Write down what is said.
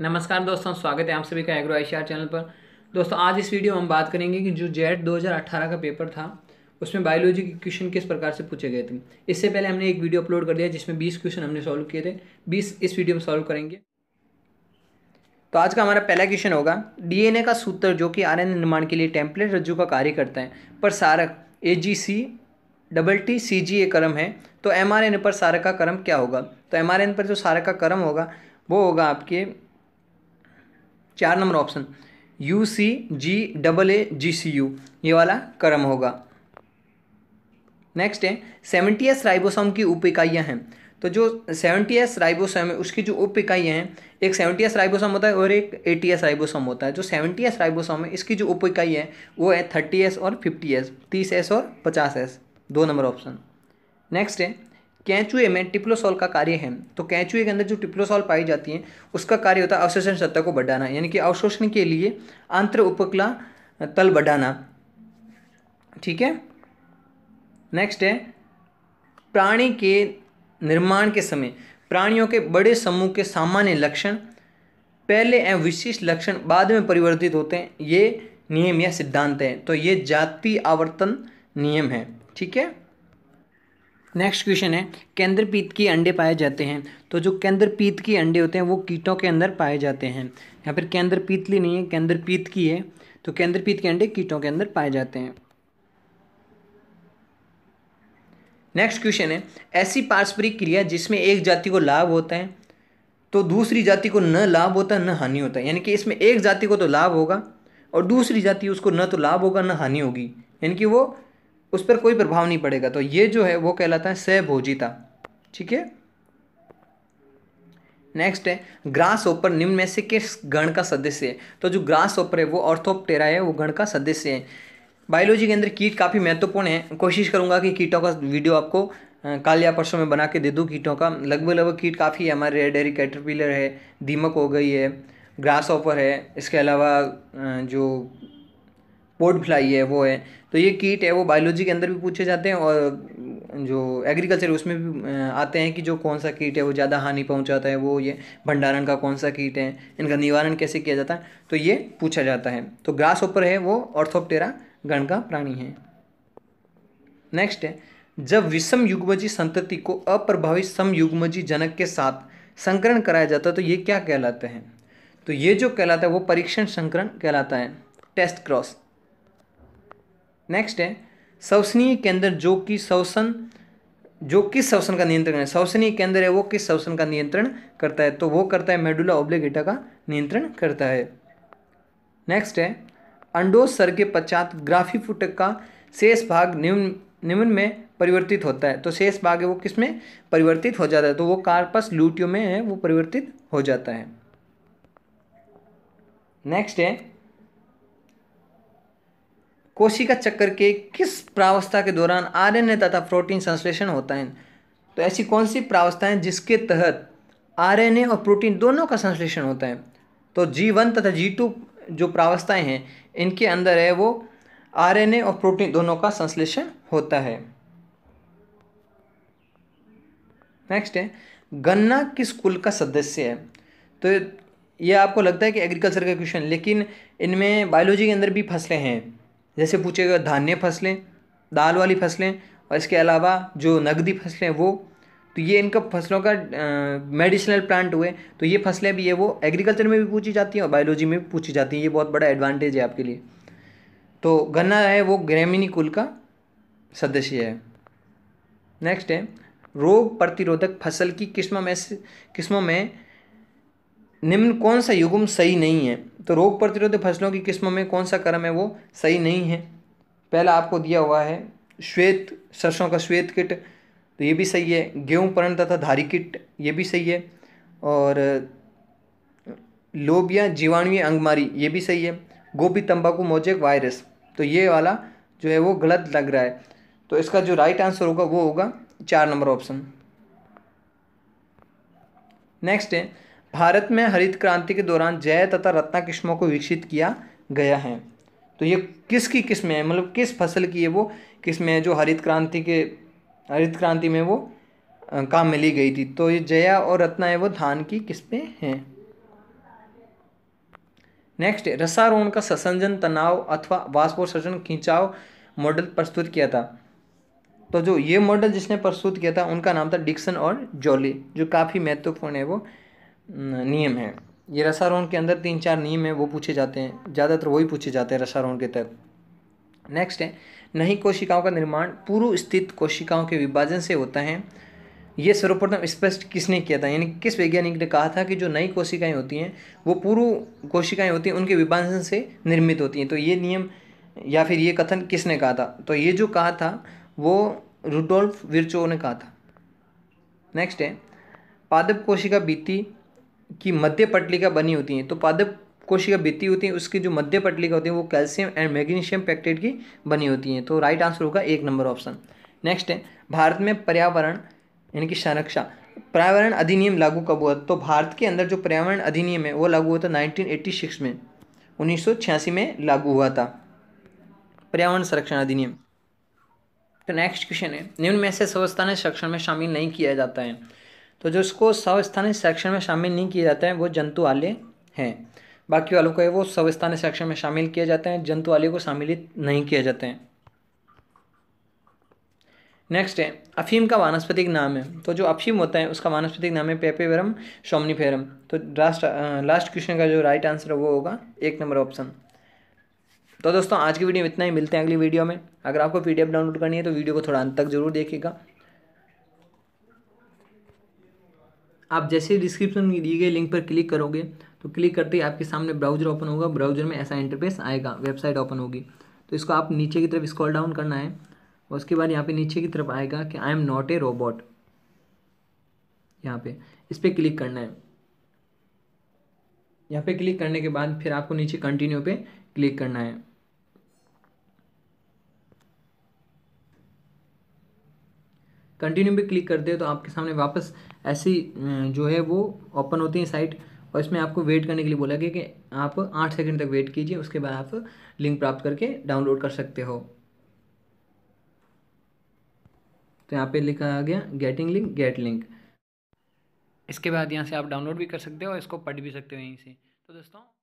नमस्कार दोस्तों स्वागत है आप सभी का एग्रो आई चैनल पर दोस्तों आज इस वीडियो में हम बात करेंगे कि जो जेट 2018 का पेपर था उसमें बायोलॉजी के क्वेश्चन किस प्रकार से पूछे गए थे इससे पहले हमने एक वीडियो अपलोड कर दिया जिसमें 20 क्वेश्चन हमने सॉल्व किए थे 20 इस वीडियो में सॉल्व करेंगे तो आज का हमारा पहला क्वेश्चन होगा डी का सूत्र जो कि आर निर्माण के लिए टेम्पलेट रज्जु का कार्य करता है पर सारक ए G C double T C जी ए क्रम है तो एम आर एन पर सारक का क्रम क्या होगा तो एम आर एन पर जो सारक का क्रम होगा वो होगा आपके चार number option U C G double A G C U ये वाला क्रम होगा नेक्स्ट है सेवेंटी एस राइबोसोम की उप इकाइयाँ हैं तो जो सेवेंटी एस राइबोसोम है उसकी जो उप इकाइयाँ हैं एक सेवेंटी एस राइबोसोम होता है और एक एटी एस राइबोसोम होता है जो सेवेंटी एस राइबोसोम है इसकी जो उप इकाई है वो है थर्टी एस और फिफ्टी एस तीस एस और पचास एस दो नंबर ऑप्शन नेक्स्ट है कैंचुए में टिप्लोसॉल का कार्य है तो कैंचुए के अंदर जो टिप्लोसॉल पाई जाती है उसका कार्य होता है अवशोषण सत्ता को बढ़ाना यानी कि अवशोषण के लिए आंतर उपकला तल बढ़ाना ठीक है नेक्स्ट है प्राणी के निर्माण के समय प्राणियों के बड़े समूह के सामान्य लक्षण पहले एवं विशिष्ट लक्षण बाद में परिवर्तित होते हैं ये नियम या सिद्धांत है तो ये जाति आवर्तन नियम है ठीक है नेक्स्ट क्वेश्चन है केंद्रपीत की अंडे पाए जाते हैं तो जो केंद्रपीत की अंडे होते हैं वो कीटों के अंदर पाए जाते हैं या फिर केंद्रपीतली नहीं है केंद्रपीत की है तो केंद्रपीत के अंडे कीटों के अंदर पाए जाते हैं नेक्स्ट क्वेश्चन है ऐसी पारस्परिक क्रिया जिसमें एक जाति को लाभ होता है तो दूसरी जाति को न लाभ होता है न हानि होता है यानी कि इसमें एक जाति को तो लाभ होगा और दूसरी जाति उसको न तो लाभ होगा न हानि होगी यानी कि वो उस पर कोई प्रभाव नहीं पड़ेगा तो ये जो है वो कहलाता है सहभोजिता ठीक है नेक्स्ट है ग्रास ओपर निम्न में से किस गण का सदस्य है तो जो ग्रास ओपर है वो ऑर्थोप्टेरा है वो गण का सदस्य है बायोलॉजी के अंदर कीट काफ़ी महत्वपूर्ण है कोशिश करूंगा कि कीटों का वीडियो आपको काल या परसों में बना के दे दूँ कीटों का लगभग लगभग कीट काफ़ी है हमारे रेड एरी कैटरपिलर है दीमक हो गई है ग्रास ऑपर है इसके अलावा जो पोर्ट फ्लाई है वो है तो ये कीट है वो बायोलॉजी के अंदर भी पूछे जाते हैं और जो एग्रीकल्चर उसमें भी आते हैं कि जो कौन सा कीट है वो ज़्यादा हानि पहुंचाता है वो ये भंडारण का कौन सा कीट है इनका निवारण कैसे किया जाता है तो ये पूछा जाता है तो ग्रास ऊपर है वो ऑर्थोप्टेरा गण का प्राणी है नेक्स्ट है जब विषम युग्मजी संतति को अप्रभावित समयुग्मजी जनक के साथ संकरण कराया जाता है तो ये क्या कहलाते हैं तो ये जो कहलाता है वो परीक्षण संकरण कहलाता है टेस्ट क्रॉस नेक्स्ट है श्वसनीय केंद्र जो कि श्वसन जो किस श्वसन का नियंत्रण है श्वसनीय केंद्र है वो किस श्वसन का नियंत्रण करता है तो वो करता है मेडुला ओब्लिगेटा का नियंत्रण करता है नेक्स्ट है अंडोज सर के पश्चात ग्राफी फुटक का शेष भाग निम्न निम्न में परिवर्तित होता है तो शेष भाग है वो किस में परिवर्तित हो जाता है तो वो कार्पस लूटियो में है वो परिवर्तित हो जाता है नेक्स्ट है कोशिका चक्कर के किस प्रावस्था के दौरान आरएनए तथा प्रोटीन संश्लेषण होता है तो ऐसी कौन सी प्रावस्थाएँ जिसके तहत आरएनए और प्रोटीन दोनों का संश्लेषण होता है तो जी वन तथा जी टू जो प्रावस्थाएँ हैं इनके अंदर है वो आरएनए और प्रोटीन दोनों का संश्लेषण होता है नेक्स्ट है गन्ना किस कुल का सदस्य है तो ये आपको लगता है कि एग्रीकल्चर का क्वेश्चन लेकिन इनमें बायोलॉजी के अंदर भी फसलें हैं जैसे पूछेगा धान्य फसलें दाल वाली फसलें और इसके अलावा जो नगदी फसलें वो तो ये इनका फसलों का मेडिसिनल प्लांट हुए तो ये फसलें भी है वो एग्रीकल्चर में भी पूछी जाती हैं और बायोलॉजी में भी पूछी जाती हैं ये बहुत बड़ा एडवांटेज है आपके लिए तो गन्ना है वो ग्रेमिनी कुल का सदस्य है नेक्स्ट है रोग प्रतिरोधक फसल की किस्मों में किस्मों में निम्न कौन सा युगम सही नहीं है तो रोग प्रतिरोधी फसलों की किस्म में कौन सा क्रम है वो सही नहीं है पहला आपको दिया हुआ है श्वेत सरसों का श्वेत किट तो ये भी सही है गेहूँ परण तथा धारी किट ये भी सही है और लोबिया जीवाणु अंगमारी ये भी सही है गोभी तंबाकू मोजेक वायरस तो ये वाला जो है वो गलत लग रहा है तो इसका जो राइट आंसर होगा वो होगा चार नंबर ऑप्शन नेक्स्ट है भारत में हरित क्रांति के दौरान जय तथा रत्ना किस्मों को विकसित किया गया है तो ये किस की किस्में हैं मतलब किस फसल की है वो किस्में हैं जो हरित क्रांति के हरित क्रांति में वो काम में ली गई थी तो ये जया और रत्ना है वो धान की किस्में हैं नेक्स्ट रसारोहण का ससंजन तनाव अथवा वाष्पोत्सर्जन खिंचाव मॉडल प्रस्तुत किया था तो जो ये मॉडल जिसने प्रस्तुत किया था उनका नाम था डिक्सन और जॉली जो काफ़ी महत्वपूर्ण है वो नियम है ये रसारोहण के अंदर तीन चार नियम हैं वो पूछे जाते हैं ज़्यादातर वही पूछे जाते हैं रसारोहण के तहत नेक्स्ट है नहीं कोशिकाओं का निर्माण पूर्व स्थित कोशिकाओं के विभाजन से होता है ये सर्वप्रथम स्पष्ट किसने किया था यानी किस वैज्ञानिक ने कहा था कि जो नई कोशिकाएं होती हैं वो पूर्व कोशिकाएं होती हैं उनके विभाजन से निर्मित होती हैं तो ये नियम या फिर ये कथन किसने कहा था तो ये जो कहा था वो रुडोल्फ विरचो ने कहा था नेक्स्ट है पादप कोशिका बीती की मध्य पटलिका बनी होती हैं तो पादप कोशिका बीती होती है उसकी जो मध्य पटलिका होती है वो कैल्शियम एंड मैग्नीशियम पैक्टेट की बनी होती है तो राइट आंसर होगा एक नंबर ऑप्शन नेक्स्ट है भारत में पर्यावरण यानी कि संरक्षा पर्यावरण अधिनियम लागू कब हुआ तो भारत के अंदर जो पर्यावरण अधिनियम है वो लागू हुआ था नाइनटीन में उन्नीस में लागू हुआ था पर्यावरण संरक्षण अधिनियम तो नेक्स्ट क्वेश्चन है निम्न में से स्वस्थान संरक्षण में शामिल नहीं किया जाता है तो जो इसको सवस्थानीय सेक्शन में शामिल नहीं किए जाते हैं वो जंतु वाले हैं बाकी वालों को वो सवस्थानीय सेक्शन में शामिल किए जाते हैं जंतु वाले को शामिलित नहीं किए जाते हैं नेक्स्ट है अफीम का वानस्पतिक नाम है तो जो अफीम होता है उसका वानस्पतिक नाम है पेपेवरम शोमनीफेरम तो लास्ट लास्ट क्वेश्चन का जो राइट आंसर है वो होगा एक नंबर ऑप्शन तो दोस्तों आज की वीडियो में इतना ही मिलते हैं अगली वीडियो में अगर आपको पीडीएफ डाउनलोड करनी है तो वीडियो को थोड़ा अंत तक जरूर देखिएगा आप जैसे डिस्क्रिप्शन में दिए गए लिंक पर क्लिक करोगे तो क्लिक करते ही आपके सामने ब्राउजर ओपन होगा ब्राउजर में ऐसा इंटरफेस आएगा वेबसाइट ओपन होगी तो इसको आप नीचे की तरफ स्क्रॉल डाउन करना है और उसके बाद यहाँ पे नीचे की तरफ आएगा कि I am not a robot यहाँ पे इस पर क्लिक करना है यहाँ पे क्लिक करने के बाद फिर आपको नीचे कंटिन्यू पे क्लिक करना है कंटिन्यू पे क्लिक करते हो तो आपके सामने वापस ऐसी जो है वो ओपन होती है साइट और इसमें आपको वेट करने के लिए बोला गया कि आप आठ सेकंड तक वेट कीजिए उसके बाद आप लिंक प्राप्त करके डाउनलोड कर सकते हो तो यहाँ पे लिखा गया गेटिंग लिंक गेट लिंक इसके बाद यहाँ से आप डाउनलोड भी कर सकते हो और इसको पढ़ भी सकते हो यहीं से तो दोस्तों